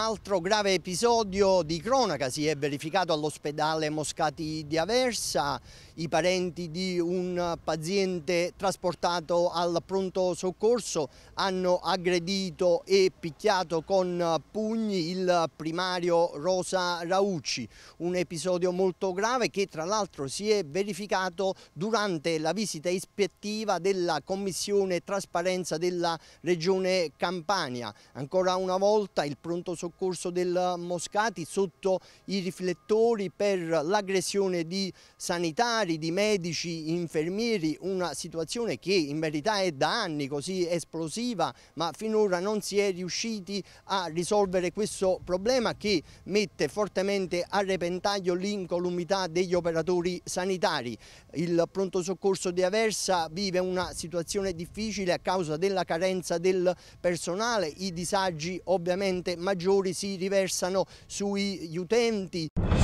altro grave episodio di cronaca si è verificato all'ospedale Moscati di Aversa. I parenti di un paziente trasportato al pronto soccorso hanno aggredito e picchiato con pugni il primario Rosa Raucci. Un episodio molto grave che tra l'altro si è verificato durante la visita ispettiva della Commissione Trasparenza della Regione Campania. Ancora una volta il pronto soccorso soccorso del Moscati sotto i riflettori per l'aggressione di sanitari, di medici, infermieri, una situazione che in verità è da anni così esplosiva ma finora non si è riusciti a risolvere questo problema che mette fortemente a repentaglio l'incolumità degli operatori sanitari. Il pronto soccorso di Aversa vive una situazione difficile a causa della carenza del personale, i disagi ovviamente maggiori lavoratori si riversano sugli utenti.